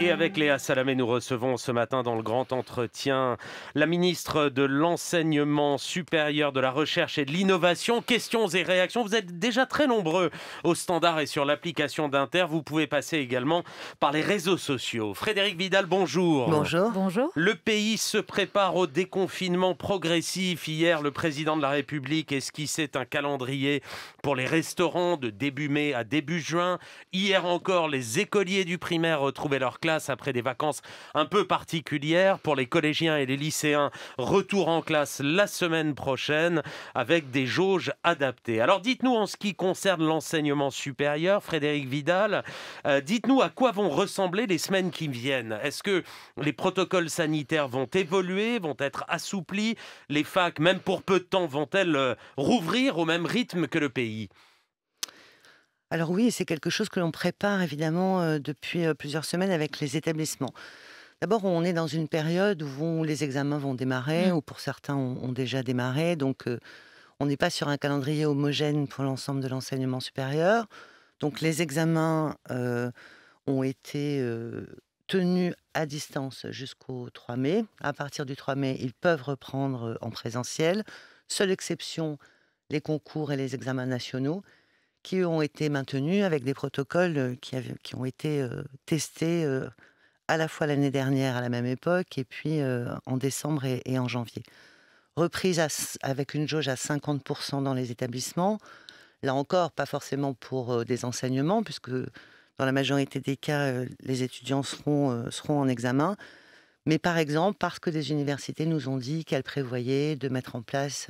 Et avec Léa Salamé, nous recevons ce matin dans le grand entretien la ministre de l'Enseignement supérieur, de la Recherche et de l'Innovation. Questions et réactions. Vous êtes déjà très nombreux au standard et sur l'application d'Inter. Vous pouvez passer également par les réseaux sociaux. Frédéric Vidal, bonjour. Bonjour. Bonjour. Le pays se prépare au déconfinement progressif. Hier, le président de la République esquissait un calendrier pour les restaurants de début mai à début juin. Hier encore, les écoliers du primaire retrouvaient leur classe classe après des vacances un peu particulières. Pour les collégiens et les lycéens, retour en classe la semaine prochaine avec des jauges adaptées. Alors dites-nous en ce qui concerne l'enseignement supérieur, Frédéric Vidal, euh, dites-nous à quoi vont ressembler les semaines qui viennent. Est-ce que les protocoles sanitaires vont évoluer, vont être assouplis Les facs, même pour peu de temps, vont-elles euh, rouvrir au même rythme que le pays alors oui, c'est quelque chose que l'on prépare évidemment euh, depuis euh, plusieurs semaines avec les établissements. D'abord, on est dans une période où les examens vont démarrer, mmh. ou pour certains ont, déjà démarré. Donc, euh, on n'est pas sur un calendrier homogène pour l'ensemble de l'enseignement supérieur. Donc, les examens ont été tenus à distance jusqu'au 3 mai. À partir du 3 mai, ils peuvent reprendre en présentiel. Seule exception, les concours et les examens nationaux qui ont été maintenus avec des protocoles qui, qui ont été testés à la fois l'année dernière à la même époque et puis en décembre et, en janvier. Reprise avec une jauge à 50% dans les établissements. Là encore, pas forcément pour des enseignements, puisque dans la majorité des cas, les étudiants seront, seront en examen. Mais par exemple, parce que des universités nous ont dit qu'elles prévoyaient de mettre en place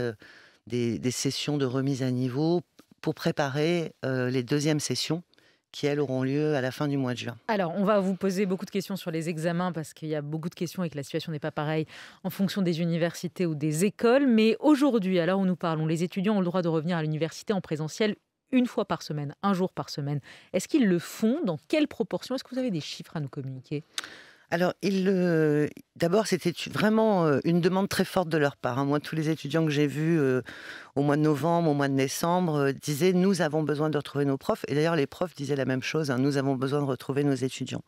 des, des sessions de remise à niveau pour préparer euh, les deuxièmes sessions qui, elles, auront lieu à la fin du mois de juin. Alors, on va vous poser beaucoup de questions sur les examens parce qu'il y a beaucoup de questions et que la situation n'est pas pareille en fonction des universités ou des écoles. Mais aujourd'hui, à l'heure où nous parlons, les étudiants ont le droit de revenir à l'université en présentiel une fois par semaine, un jour par semaine. Est-ce qu'ils le font Dans quelle proportion Est-ce que vous avez des chiffres à nous communiquer alors, d'abord, c'était vraiment euh, une demande très forte de leur part. Hein. Moi, tous les étudiants que j'ai vus euh, au mois de novembre, au mois de décembre, euh, disaient Nous avons besoin de retrouver nos profs. Et d'ailleurs, les profs disaient la même chose hein, Nous avons besoin de retrouver nos étudiants.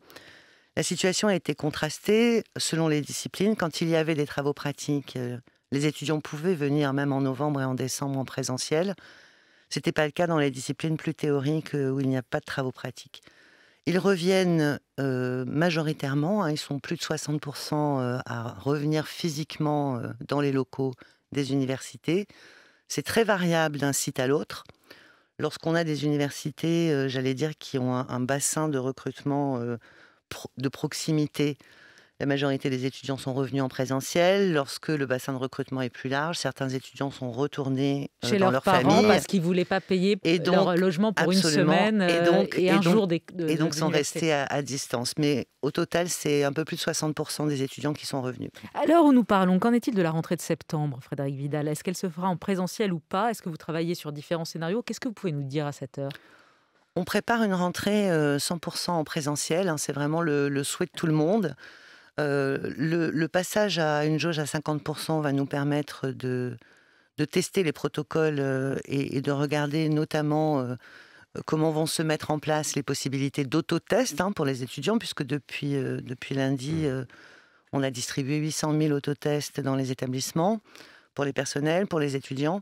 La situation a été contrastée selon les disciplines. Quand il y avait des travaux pratiques, les étudiants pouvaient venir même en novembre et en décembre en présentiel. Ce n'était pas le cas dans les disciplines plus théoriques où il n'y a pas de travaux pratiques. Ils reviennent euh, majoritairement, hein, ils sont plus de 60% euh, à revenir physiquement euh, dans les locaux des universités. C'est très variable d'un site à l'autre. Lorsqu'on a des universités, j'allais dire, qui ont un, un bassin de recrutement de proximité la majorité des étudiants sont revenus en présentiel. Lorsque le bassin de recrutement est plus large, certains étudiants sont retournés euh, chez leurs leur parents parce qu'ils ne voulaient pas payer leur logement pour une semaine et, euh, donc, un jour. et donc sont restés à, distance. Mais au total, c'est un peu plus de 60% des étudiants qui sont revenus. À l'heure où nous parlons, qu'en est-il de la rentrée de septembre, Frédéric Vidal Est-ce qu'elle se fera en présentiel ou pas Est-ce que vous travaillez sur différents scénarios Qu'est-ce que vous pouvez nous dire à cette heure on prépare une rentrée 100% euh, en présentiel, hein. c'est vraiment le, souhait de tout le monde. Euh, le, passage à une jauge à 50% va nous permettre de, tester les protocoles euh, et, de regarder notamment euh, comment vont se mettre en place les possibilités d'autotest hein, pour les étudiants, puisque depuis, depuis lundi, mmh. on a distribué 800 000 autotests dans les établissements, pour les personnels, pour les étudiants.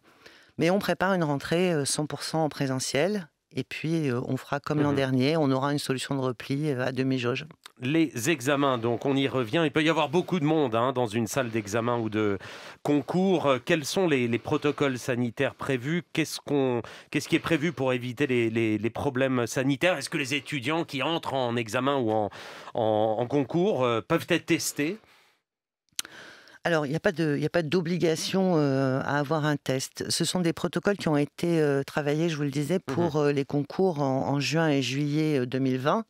Mais on prépare une rentrée 100% en présentiel et puis, euh, on fera comme l'an mmh dernier, on aura une solution de repli euh, à demi-jauge. Les examens, donc, on y revient. Il peut y avoir beaucoup de monde hein, dans une salle d'examen ou de concours. Euh, quels sont les, protocoles sanitaires prévus Qu'est-ce qu'on, quest qui est prévu pour éviter les, problèmes sanitaires Est-ce que les étudiants qui entrent en examen ou en, concours peuvent être testés alors, il n'y a pas d'obligation euh, à avoir un test. Ce sont des protocoles qui ont été euh, travaillés, je vous le disais, mmh pour euh, les concours en, juin et juillet 2020,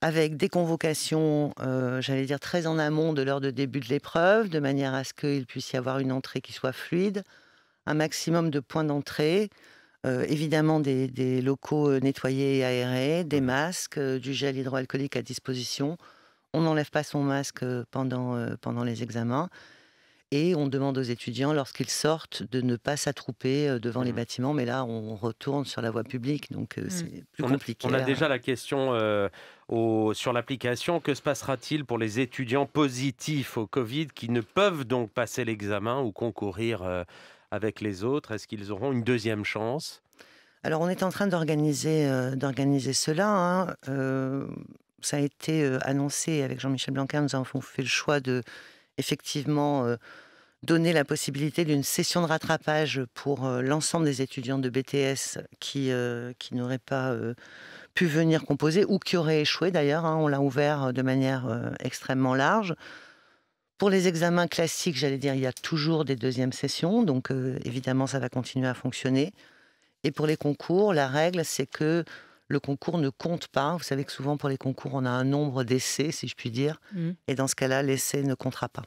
avec des convocations, j'allais dire, très en amont de l'heure de début de l'épreuve, de manière à ce qu'il puisse y avoir une entrée qui soit fluide, un maximum de points d'entrée. évidemment des, locaux nettoyés et aérés, des mmh masques, du gel hydroalcoolique à disposition, on n'enlève pas son masque pendant, pendant les examens. Et on demande aux étudiants, lorsqu'ils sortent, de ne pas s'attrouper devant les mmh. bâtiments. Mais là, on retourne sur la voie publique, donc mmh. c'est plus compliqué. on a déjà la question sur l'application. Que se passera-t-il pour les étudiants positifs au Covid qui ne peuvent donc passer l'examen ou concourir avec les autres Est-ce qu'ils auront une deuxième chance alors on est en train d'organiser cela. Hein ça a été euh, annoncé avec Jean-Michel Blanquer, nous avons fait le choix de effectivement euh, donner la possibilité d'une session de rattrapage pour euh, l'ensemble des étudiants de BTS qui, qui n'auraient pas pu venir composer ou qui auraient échoué d'ailleurs. Hein, on l'a ouvert de manière extrêmement large. Pour les examens classiques, j'allais dire, il y a toujours des deuxièmes sessions, donc évidemment ça va continuer à fonctionner. Et pour les concours, la règle, c'est que le concours ne compte pas. Vous savez que souvent pour les concours, on a un nombre d'essais, si je puis dire. Mmh. Et dans ce cas-là, l'essai ne comptera pas.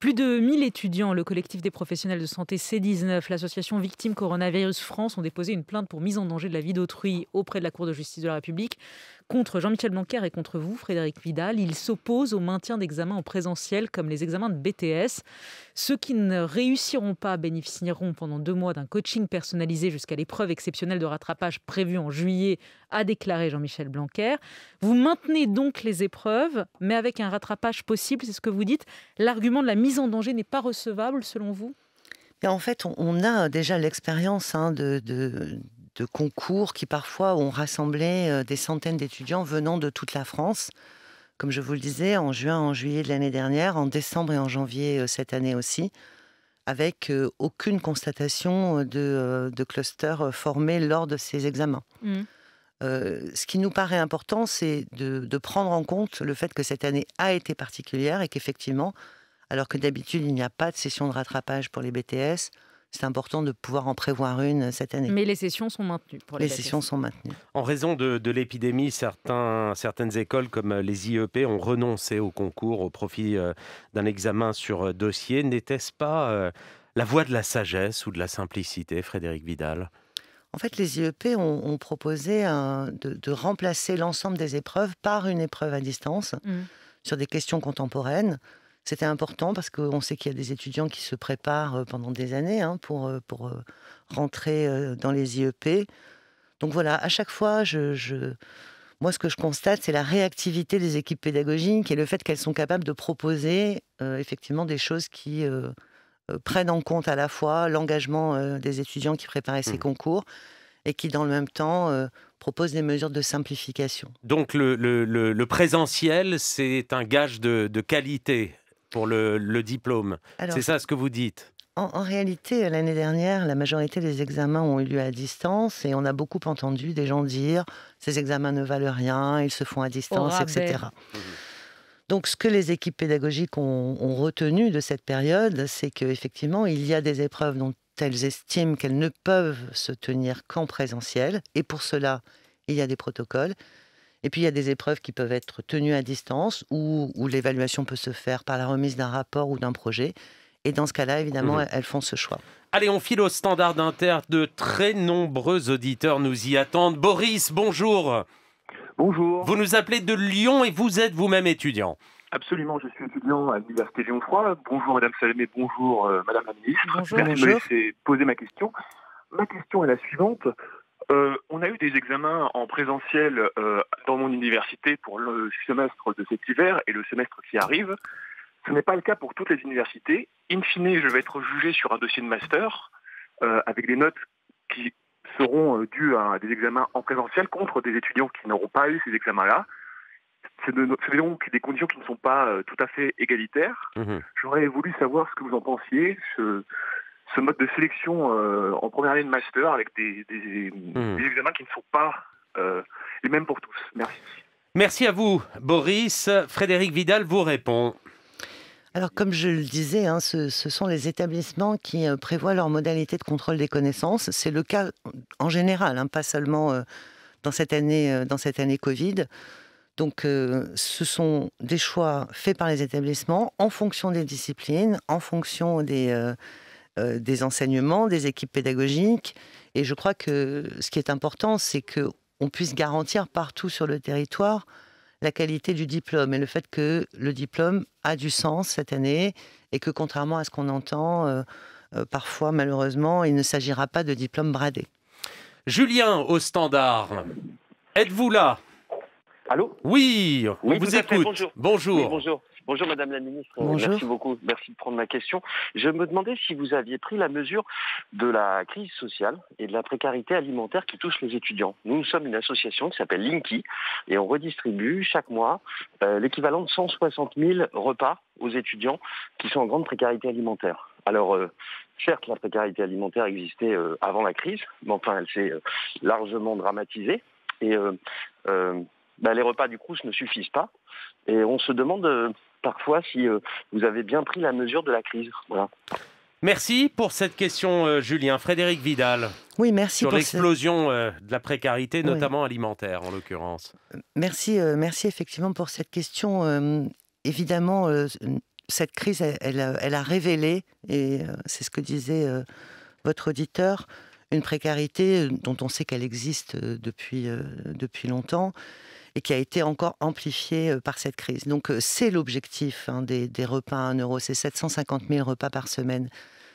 Plus de 1000 étudiants, le collectif des professionnels de santé C19, l'association Victimes Coronavirus France ont déposé une plainte pour mise en danger de la vie d'autrui auprès de la Cour de justice de la République contre Jean-Michel Blanquer et contre vous, Frédéric Vidal. Il s'oppose au maintien d'examens en présentiel comme les examens de BTS. Ceux qui ne réussiront pas bénéficieront pendant deux mois d'un coaching personnalisé jusqu'à l'épreuve exceptionnelle de rattrapage prévue en juillet, a déclaré Jean-Michel Blanquer. Vous maintenez donc les épreuves, mais avec un rattrapage possible, c'est ce que vous dites. L'argument de la mise en danger n'est pas recevable selon vous en fait, on a déjà l'expérience hein, de, de concours qui parfois ont rassemblé euh, des centaines d'étudiants venant de toute la France. Comme je vous le disais, en juin, en juillet de l'année dernière, en décembre et en janvier euh, cette année aussi, avec euh, aucune constatation de, clusters cluster formé lors de ces examens. Mmh. ce qui nous paraît important, c'est de, prendre en compte le fait que cette année a été particulière et qu'effectivement, alors que d'habitude il n'y a pas de session de rattrapage pour les BTS, c'est important de pouvoir en prévoir une euh, cette année. Mais les sessions sont maintenues pour les, sessions sont maintenues. En raison de, l'épidémie, certaines écoles comme euh, les IEP ont renoncé au concours au profit euh, d'un examen sur dossier. N'était-ce pas la voie de la sagesse ou de la simplicité, Frédéric Vidal en fait, les IEP ont, proposé de, remplacer l'ensemble des épreuves par une épreuve à distance mmh. sur des questions contemporaines. C'était important parce qu'on sait qu'il y a des étudiants qui se préparent euh, pendant des années hein, pour, euh, pour euh, rentrer dans les IEP. Donc voilà, à chaque fois, je, moi, ce que je constate, c'est la réactivité des équipes pédagogiques et le fait qu'elles sont capables de proposer effectivement des choses qui prennent en compte à la fois l'engagement des étudiants qui préparaient ces mmh. concours et qui, dans le même temps, proposent des mesures de simplification. Donc le, le, le, présentiel, c'est un gage de, de qualité pour le, diplôme. C'est ça ce que vous dites en, réalité, euh, l'année dernière, la majorité des examens ont eu lieu à distance et on a beaucoup entendu des gens dire ces examens ne valent rien, ils se font à distance, etc. Mhm. Donc, ce que les équipes pédagogiques ont, ont retenu de cette période, c'est qu'effectivement, il y a des épreuves dont elles estiment qu'elles ne peuvent se tenir qu'en présentiel. Et pour cela, il y a des protocoles. Et puis il y a des épreuves qui peuvent être tenues à distance ou où, l'évaluation peut se faire par la remise d'un rapport ou d'un projet. Et dans ce cas-là, évidemment, mhm. elles font ce choix. Allez, on file au standard inter. De très nombreux auditeurs nous y attendent. Boris, bonjour. Bonjour. Vous nous appelez de Lyon et vous êtes vous-même étudiant. Absolument, je suis étudiant à l'Université Lyon 3. Bonjour Madame Salamé, bonjour euh, Madame la Ministre. Bonjour, Merci de me laisser poser ma question. Ma question est la suivante. Euh, on a eu des examens en présentiel euh, dans mon université pour le semestre de cet hiver et le semestre qui arrive. Ce n'est pas le cas pour toutes les universités. In fine, je vais être jugé sur un dossier de master euh, avec des notes qui seront euh, dues à des examens en présentiel contre des étudiants qui n'auront pas eu ces examens-là. C'est de, donc des conditions qui ne sont pas euh, tout à fait égalitaires. Mhm. J'aurais voulu savoir ce que vous en pensiez, ce, ce mode de sélection euh, en première année de master avec des, des, mhm. des examens qui ne sont pas euh, et même pour tous. Merci. Merci à vous, Boris. Frédéric Vidal vous répond. Alors, comme je le disais, hein, ce, sont les établissements qui euh, prévoient leur modalité de contrôle des connaissances. C'est le cas en général, hein, pas seulement euh, dans, cette année, dans cette année Covid. Donc, ce sont des choix faits par les établissements en fonction des disciplines, en fonction des, des enseignements, des équipes pédagogiques. Et je crois que ce qui est important, c'est que on puisse garantir partout sur le territoire la qualité du diplôme et le fait que le diplôme a du sens cette année et que contrairement à ce qu'on entend euh, euh, parfois malheureusement, il ne s'agira pas de diplôme bradé. Julien au standard, êtes-vous là Allô Oui, on vous écoute. Bonjour. Bonjour. bonjour. Madame la Ministre, euh, merci beaucoup, merci de prendre ma question. Je me demandais si vous aviez pris la mesure de la crise sociale et de la précarité alimentaire qui touche les étudiants. Nous, nous sommes une association qui s'appelle Linky et on redistribue chaque mois euh, l'équivalent de 160 000 repas aux étudiants qui sont en grande précarité alimentaire. Alors, euh, certes, la précarité alimentaire existait avant la crise, mais enfin, elle s'est largement dramatisée. Et bah, les repas du Crous ne suffisent pas. Et on se demande euh, parfois si euh, vous avez bien pris la mesure de la crise. Voilà. Merci pour cette question, euh, Julien. Frédéric Vidal. Oui, merci sur l'explosion de la précarité, notamment alimentaire, en l'occurrence. Merci, merci effectivement pour cette question. évidemment, cette crise, elle, a, révélé, et c'est ce que disait votre auditeur, une précarité dont on sait qu'elle existe depuis, depuis longtemps et qui a été encore amplifié euh, par cette crise. Donc euh, c'est l'objectif hein, des, repas à 1 euro, c'est 750 000 repas par semaine.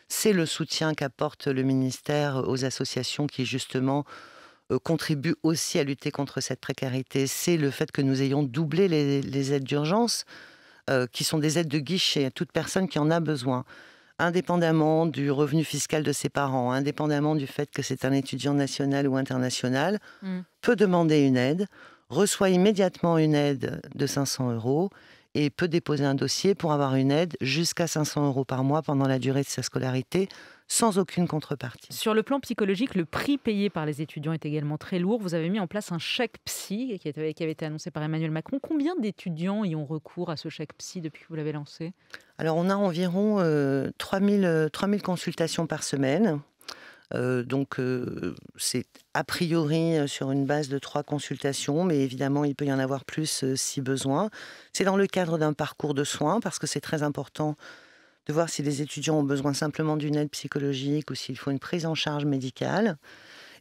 C'est le soutien qu'apporte le ministère euh, aux associations qui justement contribuent aussi à lutter contre cette précarité, c'est le fait que nous ayons doublé les, aides d'urgence, qui sont des aides de guichet à toute personne qui en a besoin, indépendamment du revenu fiscal de ses parents, indépendamment du fait que c'est un étudiant national ou international, mmh. peut demander une aide reçoit immédiatement une aide de 500 euros et peut déposer un dossier pour avoir une aide jusqu'à 500 euros par mois pendant la durée de sa scolarité sans aucune contrepartie. Sur le plan psychologique, le prix payé par les étudiants est également très lourd. Vous avez mis en place un chèque psy qui avait été annoncé par Emmanuel Macron. Combien d'étudiants y ont recours à ce chèque psy depuis que vous l'avez lancé Alors on a environ 3000 euh, euh, consultations par semaine euh, donc euh, c'est a priori euh, sur une base de trois consultations, mais évidemment il peut y en avoir plus si besoin. C'est dans le cadre d'un parcours de soins parce que c'est très important de voir si les étudiants ont besoin simplement d'une aide psychologique ou s'il faut une prise en charge médicale.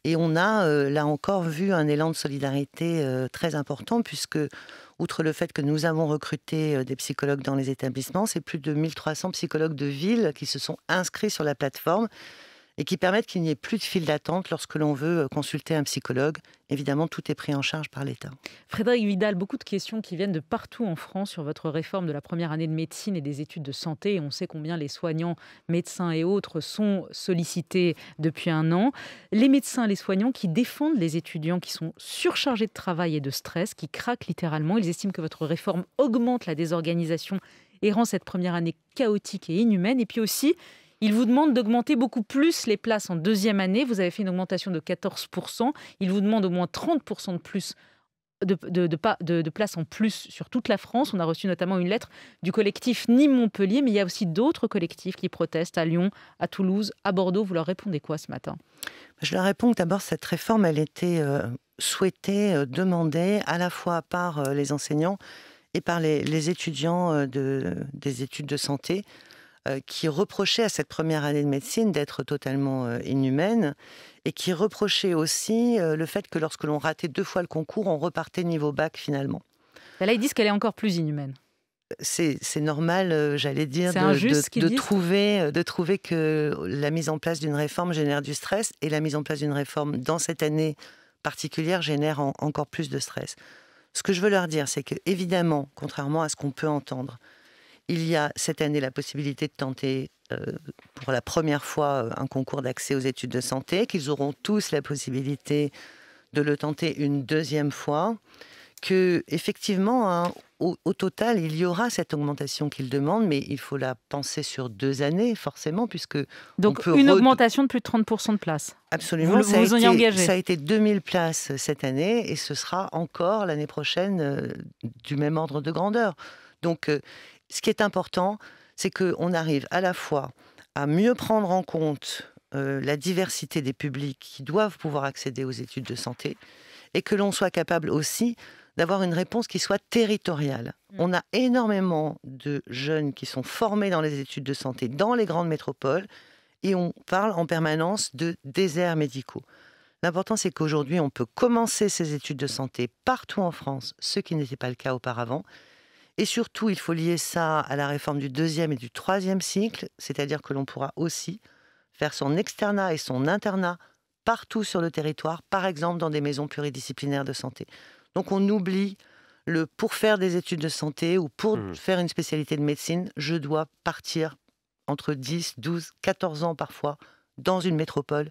Et on a là encore vu un élan de solidarité très important puisque, outre le fait que nous avons recruté des psychologues dans les établissements, c'est plus de 1300 psychologues de ville qui se sont inscrits sur la plateforme et qui permettent qu'il n'y ait plus de fil d'attente lorsque l'on veut euh, consulter un psychologue. Évidemment, tout est pris en charge par l'État. Frédéric Vidal, beaucoup de questions qui viennent de partout en France sur votre réforme de la première année de médecine et des études de santé. on sait combien les soignants, médecins et autres sont sollicités depuis un an. Les médecins les soignants qui défendent les étudiants qui sont surchargés de travail et de stress, qui craquent littéralement. Ils estiment que votre réforme augmente la désorganisation et rend cette première année chaotique et inhumaine. Et puis aussi, il vous demande d'augmenter beaucoup plus les places en deuxième année. Vous avez fait une augmentation de 14%. Il vous demande au moins 30% de plus de, places en plus sur toute la France. On a reçu notamment une lettre du collectif Nîmes Montpellier, mais il y a aussi d'autres collectifs qui protestent à Lyon, à Toulouse, à Bordeaux. Vous leur répondez quoi ce matin Je leur réponds que d'abord, cette réforme, elle était euh, souhaitée, euh, demandée à la fois par euh, les enseignants et par les, étudiants des études de santé. Euh, qui reprochait à cette première année de médecine d'être totalement euh, inhumaine et qui reprochait aussi euh, le fait que lorsque l'on ratait deux fois le concours, on repartait niveau bac finalement. Là, ils disent qu'elle est encore plus inhumaine c'est normal, j'allais dire, de, trouver, de trouver que la mise en place d'une réforme génère du stress et la mise en place d'une réforme dans cette année particulière génère encore plus de stress. Ce que je veux leur dire, c'est que, évidemment, contrairement à ce qu'on peut entendre, il y a cette année la possibilité de tenter euh, pour la première fois euh, un concours d'accès aux études de santé, qu'ils auront tous la possibilité de le tenter une deuxième fois, que effectivement, hein, au, total, il y aura cette augmentation qu'ils demandent, mais il faut la penser sur deux années, forcément, puisque... Donc une augmentation de plus de 30% de places. Absolument, ça, a été, 2000 places euh, cette année, et ce sera encore l'année prochaine du même ordre de grandeur. Donc, ce qui est important, c'est qu'on arrive à la fois à mieux prendre en compte euh, la diversité des publics qui doivent pouvoir accéder aux études de santé et que l'on soit capable aussi d'avoir une réponse qui soit territoriale. Mm. On a énormément de jeunes qui sont formés dans les études de santé dans les grandes métropoles et on parle en permanence de déserts médicaux. L'important, c'est qu'aujourd'hui, on peut commencer ces études de santé partout en France, ce qui n'était pas le cas auparavant, et surtout, il faut lier ça à la réforme du deuxième et du troisième cycle, c'est-à-dire que l'on pourra aussi faire son externat et son internat partout sur le territoire, par exemple dans des maisons pluridisciplinaires de santé. Donc on oublie le pour faire des études de santé ou pour mmh. faire une spécialité de médecine, je dois partir entre 10, 12, 14 ans parfois dans une métropole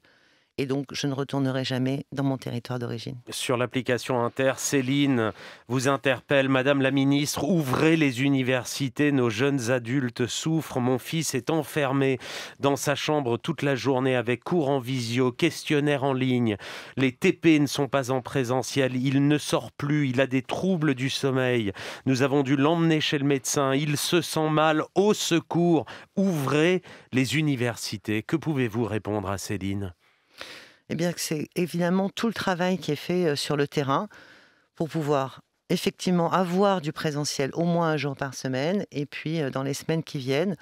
et donc je ne retournerai jamais dans mon territoire d'origine. Sur l'application Inter, Céline vous interpelle, Madame la Ministre, ouvrez les universités, nos jeunes adultes souffrent, mon fils est enfermé dans sa chambre toute la journée avec cours en visio, questionnaire en ligne, les TP ne sont pas en présentiel, il ne sort plus, il a des troubles du sommeil, nous avons dû l'emmener chez le médecin, il se sent mal, au secours, ouvrez les universités. Que pouvez-vous répondre à Céline eh bien c'est évidemment tout le travail qui est fait euh, sur le terrain pour pouvoir effectivement avoir du présentiel au moins un jour par semaine et puis euh, dans les semaines qui viennent,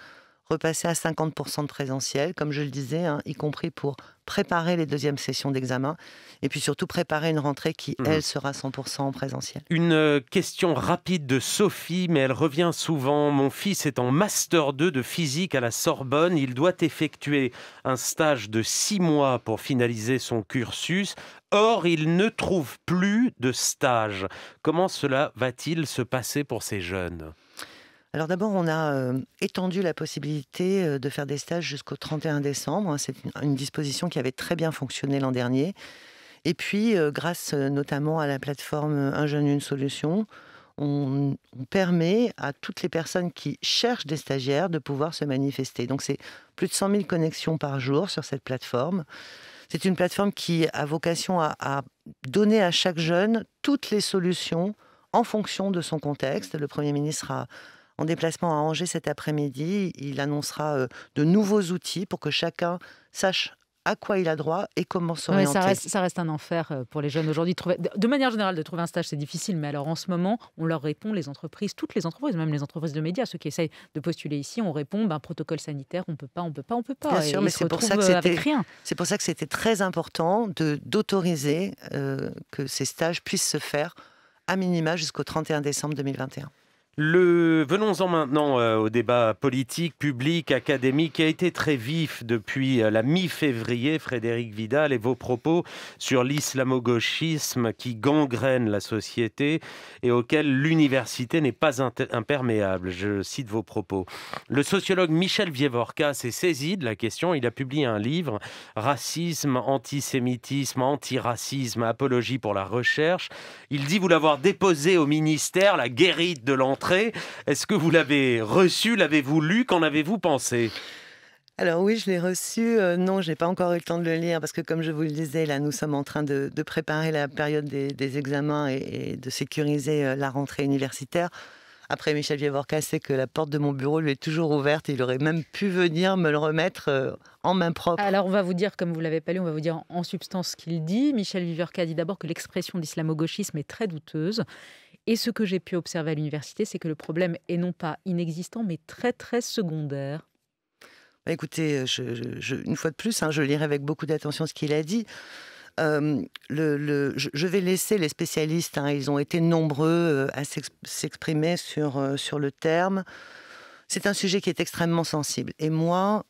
repasser à 50% de présentiel, comme je le disais, hein, y compris pour préparer les deuxièmes sessions d'examen et puis surtout préparer une rentrée qui, mmh elle, sera 100% en présentiel. Une euh, question rapide de Sophie, mais elle revient souvent. Mon fils est en Master 2 de physique à la Sorbonne. Il doit effectuer un stage de six mois pour finaliser son cursus. Or, il ne trouve plus de stage. Comment cela va-t-il se passer pour ces jeunes alors d'abord, on a euh, étendu la possibilité euh, de faire des stages jusqu'au 31 décembre. Hein. C'est une disposition qui avait très bien fonctionné l'an dernier. Et puis, euh, grâce notamment à la plateforme Un jeune, une solution, on, permet à toutes les personnes qui cherchent des stagiaires de pouvoir se manifester. Donc c'est plus de 100 000 connexions par jour sur cette plateforme. C'est une plateforme qui a vocation à, à, donner à chaque jeune toutes les solutions en fonction de son contexte. Le Premier ministre a, en déplacement à Angers cet après-midi. Il annoncera euh, de nouveaux outils pour que chacun sache à quoi il a droit et comment s'orienter. Ouais, ça, reste, un enfer euh, pour les jeunes aujourd'hui. De manière générale, de trouver un stage, c'est difficile. Mais alors en ce moment, on leur répond, les entreprises, toutes les entreprises, même les entreprises de médias, ceux qui essayent de postuler ici, on répond, ben, protocole sanitaire, on peut pas, on peut pas, on peut pas. Bien sûr, mais c'est pour ça que c'était pour ça que c'était très important d'autoriser euh, que ces stages puissent se faire à minima jusqu'au 31 décembre 2021. Le... Venons-en maintenant euh, au débat politique, public, académique, qui a été très vif depuis euh, la mi-février. Frédéric Vidal et vos propos sur l'islamo-gauchisme qui gangrène la société et auquel l'université n'est pas imperméable. Je cite vos propos. Le sociologue Michel Vievorka s'est saisi de la question. Il a publié un livre, Racisme, antisémitisme, antiracisme, apologie pour la recherche. Il dit vous l'avoir déposé au ministère, la guérite de l'entreprise est-ce que vous l'avez reçu L'avez-vous lu Qu'en avez-vous pensé alors oui, je l'ai reçu. Euh, non, je n'ai pas encore eu le temps de le lire parce que, comme je vous le disais, là, nous sommes en train de, préparer la période des, examens et, de sécuriser euh, la rentrée universitaire. Après, Michel vivorka sait que la porte de mon bureau lui est toujours ouverte. Il aurait même pu venir me le remettre euh, en main propre. Alors, on va vous dire, comme vous l'avez pas lu, on va vous dire en substance ce qu'il dit. Michel Vievorka dit d'abord que l'expression d'islamo-gauchisme est très douteuse et ce que j'ai pu observer à l'université, c'est que le problème est non pas inexistant, mais très très secondaire. Bah, écoutez, euh, une fois de plus, hein, je lirai avec beaucoup d'attention ce qu'il a dit. Euh, le, je vais laisser les spécialistes, hein, ils ont été nombreux euh, à s'exprimer sur, sur le terme. C'est un sujet qui est extrêmement sensible. Et moi,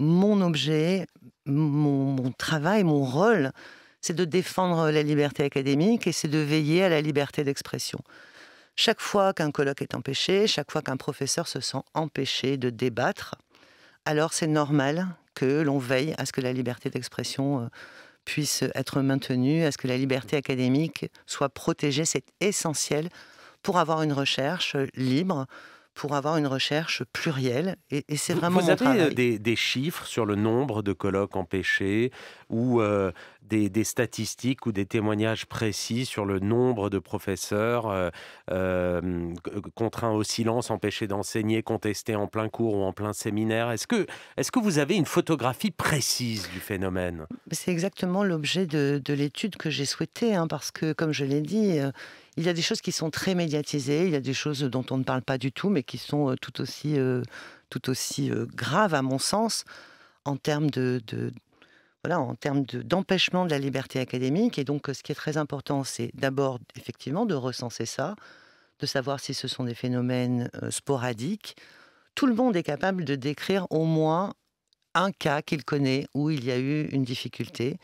mon objet, mon travail, mon rôle, c'est de défendre la liberté académique et c'est de veiller à la liberté d'expression. Chaque fois qu'un colloque est empêché, chaque fois qu'un professeur se sent empêché de débattre, alors c'est normal que l'on veille à ce que la liberté d'expression euh, puisse être maintenue, à ce que la liberté académique soit protégée. C'est essentiel pour avoir une recherche libre, pour avoir une recherche plurielle. Et, c'est vraiment. Vous avez euh, Des, des, chiffres sur le nombre de colloques empêchés, ou euh, des, statistiques ou des témoignages précis sur le nombre de professeurs euh, euh, contraints au silence, empêchés d'enseigner, contestés en plein cours ou en plein séminaire Est-ce que, est que vous avez une photographie précise du phénomène C'est exactement l'objet de, l'étude que j'ai souhaité, hein, parce que, comme je l'ai dit, il y a des choses qui sont très médiatisées, il y a des choses dont on ne parle pas du tout, mais qui sont tout aussi, tout aussi graves à mon sens en termes de, en termes d'empêchement de, la liberté académique. Et donc, euh, ce qui est très important, c'est d'abord, effectivement, de recenser ça, de savoir si ce sont des phénomènes euh, sporadiques. Tout le monde est capable de décrire au moins un cas qu'il connaît où il y a eu une difficulté.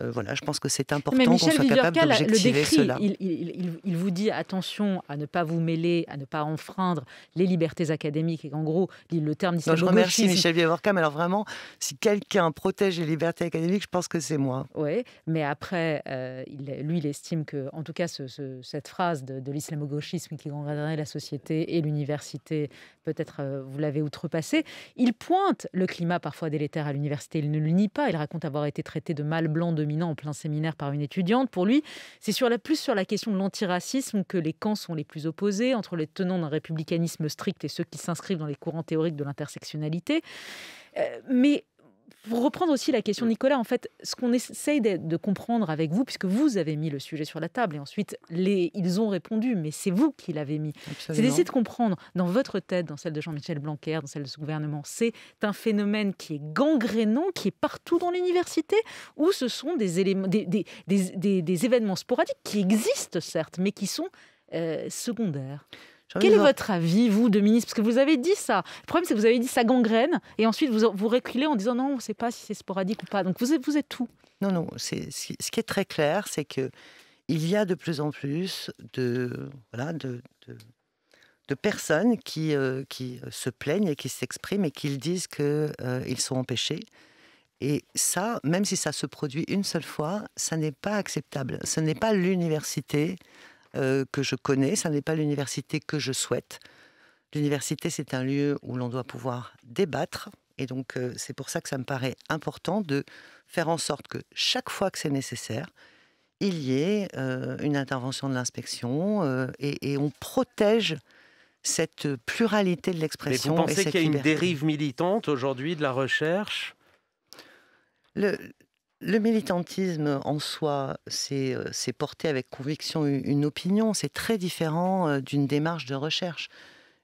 Euh, voilà, je pense que c'est important qu'on soit capable d'objectiver cela. Il, vous dit attention à ne pas vous mêler, à ne pas enfreindre les libertés académiques et en gros, le terme d'islamo Je remercie Michel Viviorca, mais alors vraiment, si quelqu'un protège les libertés académiques, je pense que c'est moi. Oui, mais après, euh, lui, il estime que, en tout cas, cette phrase de, de l'islamo-gauchisme qui engendrerait la société et l'université, peut-être euh, vous l'avez outrepassé, il pointe le climat parfois délétère à l'université. Il ne le nie pas. Il raconte avoir été traité de mal blanc de dominant en plein séminaire par une étudiante. Pour lui, c'est sur la, plus sur la question de l'antiracisme que les camps sont les plus opposés, entre les tenants d'un républicanisme strict et ceux qui s'inscrivent dans les courants théoriques de l'intersectionnalité. Euh, mais pour reprendre aussi la question Nicolas, en fait, ce qu'on essaye de, comprendre avec vous, puisque vous avez mis le sujet sur la table et ensuite les, ils ont répondu, mais c'est vous qui l'avez mis, c'est d'essayer de comprendre dans votre tête, dans celle de Jean-Michel Blanquer, dans celle de ce gouvernement, c'est un phénomène qui est gangrénant, qui est partout dans l'université, ou ce sont des, éléments, des, événements sporadiques qui existent certes, mais qui sont euh, secondaires. Quel est votre avis, vous, de ministre Parce que vous avez dit ça. Le problème, c'est que vous avez dit ça gangrène, et ensuite vous vous reculez en disant non, on ne sait pas si c'est sporadique ou pas. Donc vous êtes, vous êtes tout. Non, non. C'est ce qui est très clair, c'est que il y a de plus en plus de voilà de, de, personnes qui euh, qui euh, se plaignent et qui s'expriment et qui disent que euh, ils sont empêchés. Et ça, même si ça se produit une seule fois, ça n'est pas acceptable. Ce n'est pas l'université euh, que je connais. Ça n'est pas l'université que je souhaite. L'université, c'est un lieu où l'on doit pouvoir débattre. Et donc, euh, c'est pour ça que ça me paraît important de faire en sorte que chaque fois que c'est nécessaire, il y ait euh, une intervention de l'inspection et, on protège cette pluralité de l'expression. vous pensez qu'il y a une dérive militante aujourd'hui de la recherche le, le militantisme en soi, c'est euh, porter avec conviction une opinion. C'est très différent euh, d'une démarche de recherche.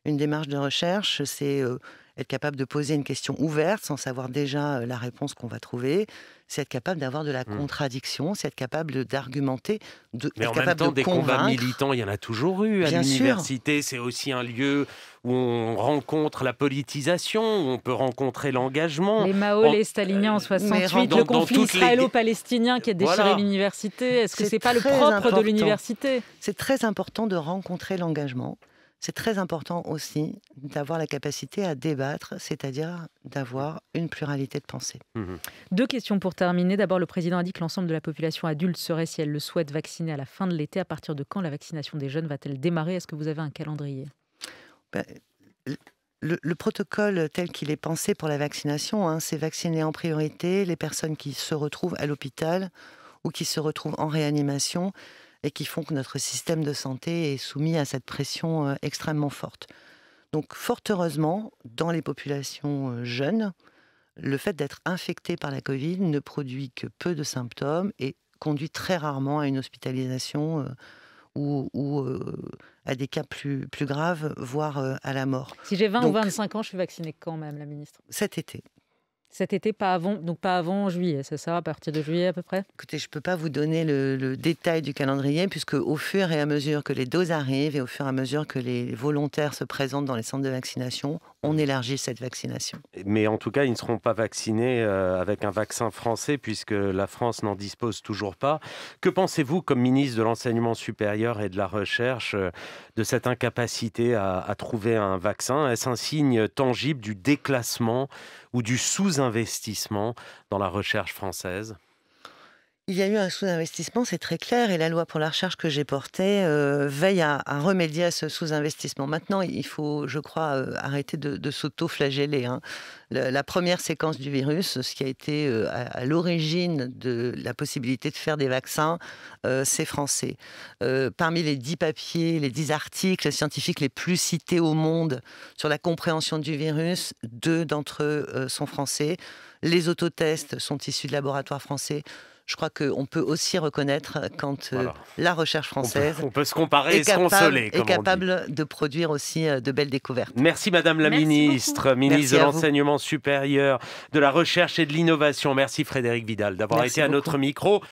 Une démarche de recherche, c'est euh, être capable de poser une question ouverte sans savoir déjà euh, la réponse qu'on va trouver. C'est être capable d'avoir de la mmh. contradiction, c'est être capable d'argumenter, de Mais en temps, des combats militants, il y en a toujours eu. À l'université, c'est aussi un lieu où on rencontre la politisation, où on peut rencontrer l'engagement. Les Mao, en... les en 68, le conflit israélo-palestinien qui a déchiré l'université. Est-ce que c'est pas le propre de l'université C'est très important de rencontrer l'engagement. C'est très important aussi d'avoir la capacité à débattre, c'est-à-dire d'avoir une pluralité de pensée. Mmh Deux questions pour terminer. D'abord, le président a dit que l'ensemble de la population adulte serait, si elle le souhaite, vaccinée à la fin de l'été. À partir de quand la vaccination des jeunes va-t-elle démarrer Est-ce que vous avez un calendrier ben, le, protocole tel qu'il est pensé pour la vaccination, hein, c'est vacciner en priorité les personnes qui se retrouvent à l'hôpital ou qui se retrouvent en réanimation et qui font que notre système de santé est soumis à cette pression euh, extrêmement forte. Donc fort heureusement, dans les populations euh, jeunes, le fait d'être infecté par la Covid ne produit que peu de symptômes et conduit très rarement à une hospitalisation euh, ou, à des cas plus, plus graves, voire à la mort. Si j'ai 20 ou 25 ans, je suis vaccinée quand même, la ministre Cet été. Cet été, pas avant, donc pas avant juillet, c'est ça, à partir de juillet à peu près Écoutez, je ne peux pas vous donner le, détail du calendrier, puisque au fur et à mesure que les doses arrivent et au fur et à mesure que les volontaires se présentent dans les centres de vaccination, on élargit cette vaccination. Mais en tout cas, ils ne seront pas vaccinés euh, avec un vaccin français puisque la France n'en dispose toujours pas. Que pensez-vous, comme ministre de l'Enseignement supérieur et de la Recherche, euh, de cette incapacité à, à trouver un vaccin Est-ce un signe tangible du déclassement ou du sous-investissement dans la recherche française il y a eu un sous-investissement, c'est très clair, et la loi pour la recherche que j'ai portée euh, veille à, remédier à ce sous-investissement. Maintenant, il faut, je crois, euh, arrêter de, s'auto-flageller. Hein. La, première séquence du virus, ce qui a été euh, à, à l'origine de la possibilité de faire des vaccins, c'est français. parmi les dix papiers, les dix articles scientifiques les plus cités au monde sur la compréhension du virus, deux d'entre eux sont français. Les autotests sont issus de laboratoires français je crois qu'on peut aussi reconnaître quand euh, la recherche française on peut, se comparer est capable, capable de produire aussi euh, de belles découvertes. Merci Madame la Ministre, ministre de l'Enseignement supérieur, de la Recherche et de l'Innovation. Merci Frédéric Vidal d'avoir été à notre micro.